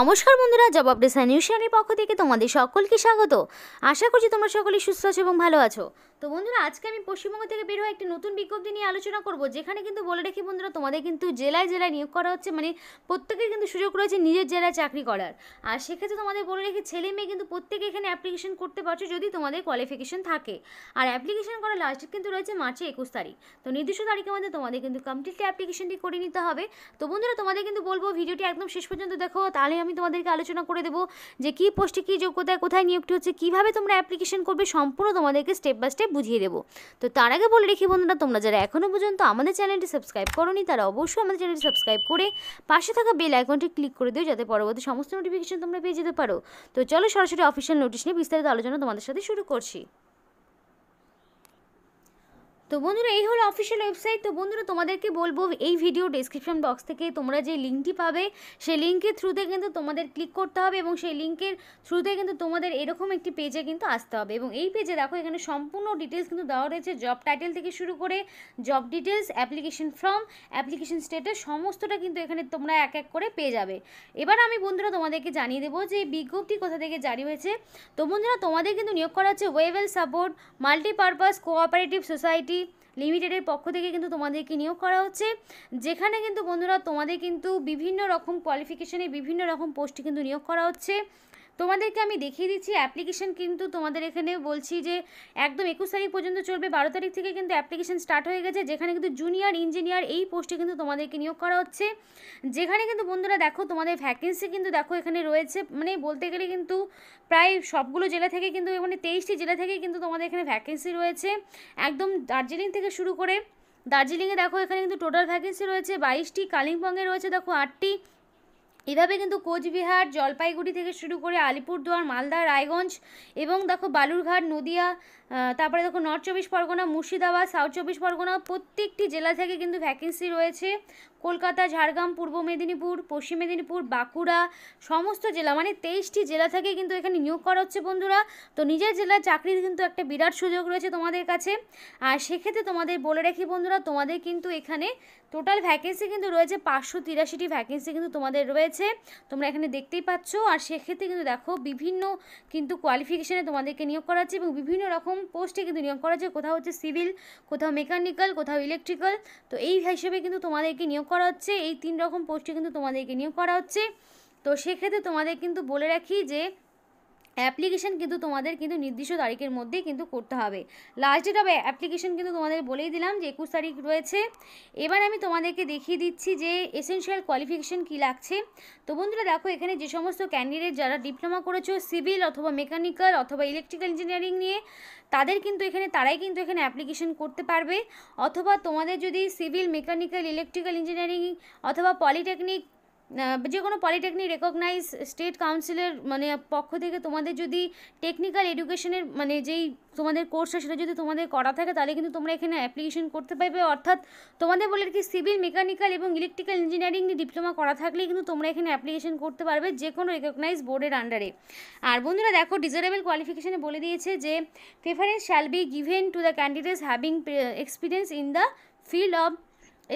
নমস্কার বন্ধুরা জবাব ডেসা নিউশিয়ানের পক্ষ থেকে তোমাদের সকলকে স্বাগত আশা করছি তোমরা সকলে সুস্থ আছো এবং ভালো আছো তো বন্ধুরা আজকে আমি পশ্চিমবঙ্গ থেকে বের হয়ে একটি নতুন বিজ্ঞপ্তি নিয়ে আলোচনা করব যেখানে কিন্তু বলে রাখি বন্ধুরা তোমাদের কিন্তু জেলায় জেলায় নিয়োগ করা হচ্ছে মানে প্রত্যেকের কিন্তু সুযোগ রয়েছে নিজের জেলায় চাকরি করার আর সেক্ষেত্রে তোমাদের বলে রাখি ছেলে মেয়ে কিন্তু প্রত্যেকে এখানে অ্যাপ্লিকেশন করতে পারছো যদি তোমাদের কোয়ালিফিকেশন থাকে আর অ্যাপ্লিকেশন করার লাস্ট কিন্তু রয়েছে মার্চে একুশ তারিখ তো নির্দিষ্ট তারিখের মধ্যে তোমাদের কিন্তু কমপ্লিটলি অ্যাপ্লিকেশনটি করে নিতে হবে তো বন্ধুরা তোমাদের কিন্তু বলবো ভিডিওটি একদম শেষ পর্যন্ত দেখো তাহলে আমি তোমাদেরকে আলোচনা করে দেবো যে কী পোস্টে কী যোগ্যতায় কোথায় নিয়োগটি হচ্ছে কীভাবে তোমরা অ্যাপ্লিকেশন করবে সম্পূর্ণ তোমাদেরকে স্টেপ বাই স্টেপ বুঝিয়ে দেবো তো তার আগে বলে রেখি বন্ধুরা তোমরা যারা এখনও পর্যন্ত আমাদের চ্যানেলটি সাবস্ক্রাইব করোনি তারা অবশ্যই আমাদের চ্যানেলটি সাবস্ক্রাইব করে পাশে থাকা বেল আইকনটি ক্লিক করে দিও যাতে পরবর্তী সমস্ত নোটিফিকেশন তোমরা পেয়ে যেতে পারো তো চলো সরাসরি অফিসিয়াল নোটিশ নিয়ে বিস্তারিত আলোচনা তোমাদের সাথে শুরু করছি তো বন্ধুরা এই হলো অফিসিয়াল ওয়েবসাইট তো বন্ধুরা তোমাদেরকে বলবো এই ভিডিও ডিসক্রিপশন বক্স থেকে তোমরা যে লিঙ্কটি পাবে সেই লিঙ্কের থ্রুতে কিন্তু তোমাদের ক্লিক করতে হবে এবং সেই লিঙ্কের থ্রুতে কিন্তু তোমাদের এরকম একটি পেজে কিন্তু আসতে হবে এবং এই পেজে দেখো এখানে সম্পূর্ণ ডিটেলস কিন্তু দেওয়া রয়েছে জব টাইটেল থেকে শুরু করে job details application form application status সমস্তটা কিন্তু এখানে তোমরা এক এক করে পেয়ে যাবে এবার আমি বন্ধুরা তোমাদেরকে জানিয়ে দেবো যে বিজ্ঞপ্তি কোথা থেকে জারি হয়েছে তো বন্ধুরা তোমাদের কিন্তু নিয়োগ করা হচ্ছে Webel support multipurpose cooperative society লিমিটেডের পক্ষ থেকে কিন্তু তোমাদেরকে নিয়োগ করা হচ্ছে যেখানে কিন্তু বন্ধুরা তোমাদের কিন্তু বিভিন্ন রকম কোয়ালিফিকেশানে বিভিন্ন রকম পোস্টে কিন্তু নিয়োগ করা হচ্ছে তোমাদেরকে আমি দেখিয়ে দিচ্ছি অ্যাপ্লিকেশন কিন্তু তোমাদের এখানে বলছি যে একদম একুশ তারিখ পর্যন্ত চলবে বারো তারিখ থেকে কিন্তু অ্যাপ্লিকেশন স্টার্ট হয়ে গেছে যেখানে কিন্তু জুনিয়র ইঞ্জিনিয়ার এই পোস্টে কিন্তু তোমাদেরকে নিয়োগ করা হচ্ছে যেখানে কিন্তু বন্ধুরা দেখো তোমাদের ভ্যাকেন্সি কিন্তু দেখো এখানে রয়েছে মানে বলতে গেলে কিন্তু প্রায় সবগুলো জেলা থেকে কিন্তু মানে তেইশটি জেলা থেকে কিন্তু তোমাদের এখানে ভ্যাকেন্সি রয়েছে একদম দার্জিলিং থেকে শুরু করে দার্জিলিংয়ে দেখো এখানে কিন্তু টোটাল ভ্যাকেন্সি রয়েছে বাইশটি কালিম্পংয়ে রয়েছে দেখো আটটি এভাবে কিন্তু কোচবিহার জলপাইগুড়ি থেকে শুরু করে আলিপুরদুয়ার মালদা রায়গঞ্জ এবং দেখো বালুরঘাট নদিয়া তারপরে দেখো নর্থ চব্বিশ পরগনা মুর্শিদাবাদ সাউথ চব্বিশ পরগনা প্রত্যেকটি জেলা থেকে কিন্তু ভ্যাকেন্সি রয়েছে কলকাতা ঝাড়গ্রাম পূর্ব মেদিনীপুর পশ্চিম মেদিনীপুর বাঁকুড়া সমস্ত জেলা মানে তেইশটি জেলা থেকে কিন্তু এখানে নিয়োগ করা হচ্ছে বন্ধুরা তো নিজের জেলার চাকরির কিন্তু একটা বিরাট সুযোগ রয়েছে তোমাদের কাছে আর সেক্ষেত্রে তোমাদের বলে রাখি বন্ধুরা তোমাদের কিন্তু এখানে টোটাল ভ্যাকেন্সি কিন্তু রয়েছে পাঁচশো তিরাশিটি ভ্যাকেন্সি কিন্তু তোমাদের রয়েছে তোমরা এখানে দেখতেই পাচ্ছ আর সেক্ষেত্রে কিন্তু দেখো বিভিন্ন কিন্তু কোয়ালিফিকেশানে তোমাদেরকে নিয়োগ করা হচ্ছে এবং বিভিন্ন রকম পোস্টে কিন্তু নিয়োগ করা হচ্ছে কোথাও হচ্ছে সিভিল কোথাও মেকানিক্যাল কোথাও ইলেকট্রিক্যাল তো এই হিসেবে কিন্তু তোমাদেরকে নিয়োগ করা হচ্ছে এই তিন রকম পোস্টে কিন্তু তোমাদেরকে নিয়োগ করা হচ্ছে তো সেক্ষেত্রে তোমাদের কিন্তু বলে রাখি যে অ্যাপ্লিকেশান কিন্তু তোমাদের কিন্তু নির্দিষ্ট তারিখের মধ্যেই কিন্তু করতে হবে লাস্ট ডেট অফ অ্যাপ্লিকেশান কিন্তু তোমাদের বলেই দিলাম যে একুশ তারিখ রয়েছে এবার আমি তোমাদেরকে দেখিয়ে দিচ্ছি যে এসেনশিয়াল কোয়ালিফিকেশান কী লাগছে তো বন্ধুরা দেখো এখানে যে সমস্ত ক্যান্ডিডেট যারা ডিপ্লোমা করেছো সিভিল অথবা মেকানিক্যাল অথবা ইলেকট্রিক্যাল ইঞ্জিনিয়ারিং নিয়ে তাদের কিন্তু এখানে তারাই কিন্তু এখানে অ্যাপ্লিকেশান করতে পারবে অথবা তোমাদের যদি সিভিল মেকানিক্যাল ইলেকট্রিক্যাল ইঞ্জিনিয়ারিং অথবা পলিটেকনিক যে কোনো পলিটেকনিক রেকগনাইজ স্টেট কাউন্সিলের মানে পক্ষ থেকে তোমাদের যদি টেকনিক্যাল এডুকেশনের মানে যেই তোমাদের কোর্সটা সেটা যদি তোমাদের করা থাকে তাহলে কিন্তু তোমরা এখানে অ্যাপ্লিকেশন করতে পারবে অর্থাৎ তোমাদের বলে কি সিভিল মেকানিক্যাল এবং ইলেকট্রিক্যাল ইঞ্জিনিয়ারিং নিয়ে ডিপ্লোমা করা থাকলে কিন্তু তোমরা এখানে অ্যাপ্লিকেশন করতে পারবে যে কোনো রেকগনাইজ বোর্ডের আন্ডারে আর বন্ধুরা দেখো ডিজারেবল কোয়ালিফিকেশানে বলে দিয়েছে যে preference shall be given to the candidates having experience in the field of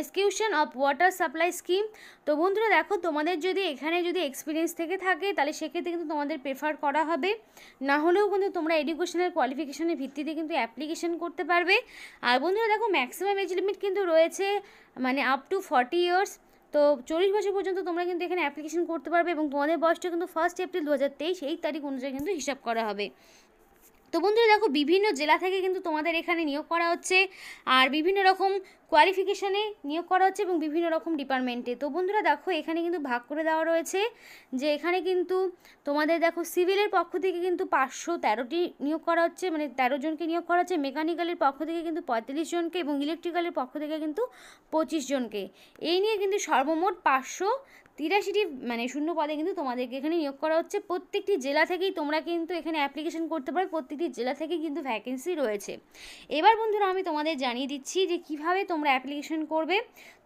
execution of water supply scheme তো বন্ধুরা দেখো তোমাদের যদি এখানে যদি এক্সপিরিয়েন্স থেকে থাকে তাহলে সেক্ষেত্রে কিন্তু তোমাদের প্রেফার করা হবে না হলেও কিন্তু তোমরা এডুকেশনের কোয়ালিফিকেশনের ভিত্তিতে কিন্তু অ্যাপ্লিকেশন করতে পারবে আর বন্ধুরা দেখো ম্যাক্সিমাম এজ লিমিট কিন্তু রয়েছে মানে আপ টু ফর্টি ইয়ার্স তো চল্লিশ বছর পর্যন্ত তোমরা কিন্তু এখানে অ্যাপ্লিকেশন করতে পারবে এবং তোমাদের বয়সটা কিন্তু ফার্স্ট এপ্রিল দু এই তারিখ অনুযায়ী কিন্তু হিসাব করা হবে তো বন্ধুরা দেখো বিভিন্ন জেলা থেকে কিন্তু তোমাদের এখানে নিয়োগ করা হচ্ছে আর বিভিন্ন রকম কোয়ালিফিকেশানে নিয়োগ করা হচ্ছে এবং বিভিন্ন রকম ডিপার্টমেন্টে তো বন্ধুরা দেখো এখানে কিন্তু ভাগ করে দেওয়া রয়েছে যে এখানে কিন্তু তোমাদের দেখো সিভিলের পক্ষ থেকে কিন্তু পাঁচশো তেরোটি নিয়োগ করা হচ্ছে মানে তেরো জনকে নিয়োগ করা হচ্ছে মেকানিক্যালের পক্ষ থেকে কিন্তু পঁয়তাল্লিশ জনকে এবং ইলেকট্রিক্যালের পক্ষ থেকে কিন্তু পঁচিশ জনকে এই নিয়ে কিন্তু সর্বমোট পাঁচশো তিরাশিটি মানে শূন্য পদে কিন্তু তোমাদেরকে এখানে নিয়োগ করা হচ্ছে প্রত্যেকটি জেলা থেকেই তোমরা কিন্তু এখানে অ্যাপ্লিকেশন করতে পারো প্রত্যেকটি জেলা থেকেই কিন্তু ভ্যাকেন্সি রয়েছে এবার বন্ধুরা আমি তোমাদের জানিয়ে দিচ্ছি যে কিভাবে তোমরা অ্যাপ্লিকেশন করবে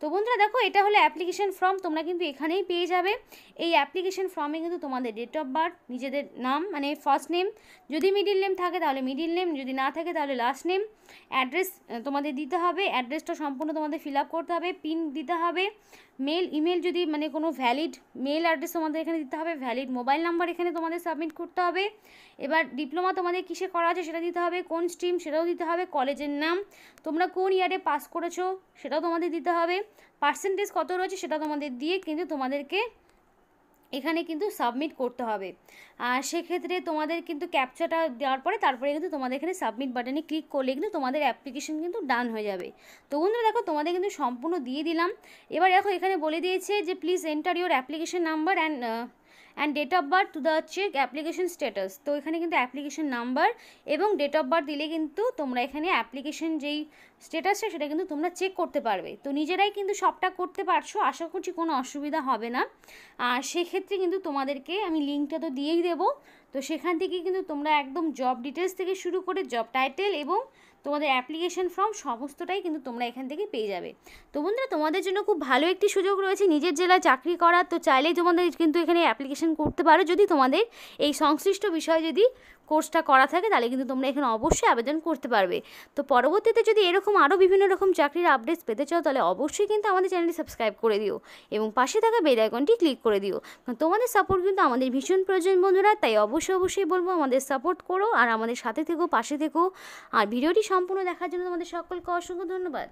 তো বন্ধুরা দেখো এটা হলো অ্যাপ্লিকেশন ফর্ম তোমরা কিন্তু এখানেই পেয়ে যাবে এই অ্যাপ্লিকেশন ফর্মে কিন্তু তোমাদের ডেট অফ বার্থ নিজেদের নাম মানে ফার্স্ট নেম যদি মিডিল নেম থাকে তাহলে মিডিল নেম যদি না থাকে তাহলে লাস্ট নেম অ্যাড্রেস তোমাদের দিতে হবে অ্যাড্রেসটা সম্পূর্ণ তোমাদের ফিল আপ করতে হবে পিন দিতে হবে মেল ইমেল যদি মানে কোনো ভ্যালিড মেল অ্যাড্রেস তোমাদের এখানে দিতে হবে ভ্যালিড মোবাইল নাম্বার এখানে তোমাদের সাবমিট করতে হবে এবার ডিপ্লোমা তোমাদের কিসে করা আছে সেটা দিতে হবে কোন স্ট্রিম সেটাও দিতে হবে কলেজের নাম তোমরা কোন ইয়ারে পাস করেছো সেটাও তোমাদের দিতে হবে পার্সেন্টেজ কত রয়েছে সেটা তোমাদের দিয়ে কিন্তু তোমাদেরকে এখানে কিন্তু সাবমিট করতে হবে আর সেক্ষেত্রে তোমাদের কিন্তু ক্যাপচাটা দেওয়ার পরে তারপরে কিন্তু তোমাদের এখানে সাবমিট বাটনে ক্লিক করলে কিন্তু তোমাদের অ্যাপ্লিকেশন কিন্তু ডান হয়ে যাবে তো বন্ধুরা দেখো তোমাদের কিন্তু সম্পূর্ণ দিয়ে দিলাম এবার দেখো এখানে বলে দিয়েছে যে please enter your application number and and date of birth to the check application status তো এখানে কিন্তু অ্যাপ্লিকেশন নাম্বার এবং ডেট অফ বার্থ দিলে কিন্তু তোমরা এখানে অ্যাপ্লিকেশন যেই স্ট্যাটাসটা সেটা কিন্তু তোমরা চেক করতে পারবে তো নিজেরাই কিন্তু সবটা করতে পারছো আশা করছি কোনো অসুবিধা হবে না আর সেক্ষেত্রে কিন্তু তোমাদেরকে আমি লিঙ্কটা তো দিয়েই দেবো তো সেখান থেকে কিন্তু তোমরা একদম জব ডিটেলস থেকে শুরু করে জব টাইটেল এবং তোমাদের অ্যাপ্লিকেশন ফর্ম সমস্তটাই কিন্তু তোমরা এখান থেকে পেয়ে যাবে তো বন্ধুরা তোমাদের জন্য খুব ভালো একটি সুযোগ রয়েছে নিজের জেলায় চাকরি করার তো চাইলেই তোমাদের কিন্তু এখানে অ্যাপ্লিকেশন করতে পারো যদি তোমাদের এই সংশ্লিষ্ট বিষয়ে যদি কোর্সটা করা থাকে তাহলে কিন্তু তোমরা এখানে অবশ্যই আবেদন করতে পারবে তো পরবর্তীতে যদি এরকম আরও বিভিন্ন রকম চাকরির আপডেটস পেতে চাও তাহলে অবশ্যই কিন্তু আমাদের চ্যানেলটি সাবস্ক্রাইব করে দিও এবং পাশে থাকা বেল ক্লিক করে দিও তোমাদের সাপোর্ট কিন্তু আমাদের ভীষণ প্রয়োজন বন্ধুরা তাই অবশ্যই অবশ্যই বলবো আমাদের সাপোর্ট করো আর আমাদের সাথে থেকো পাশে থেকো আর ভিডিওটি সম্পূর্ণ দেখার জন্য তোমাদের সকলকে অসংখ্য ধন্যবাদ